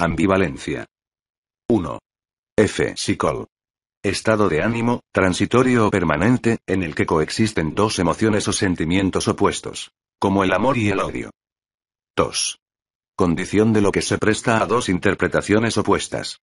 Ambivalencia. 1. F. Psicol. Estado de ánimo, transitorio o permanente, en el que coexisten dos emociones o sentimientos opuestos, como el amor y el odio. 2. Condición de lo que se presta a dos interpretaciones opuestas.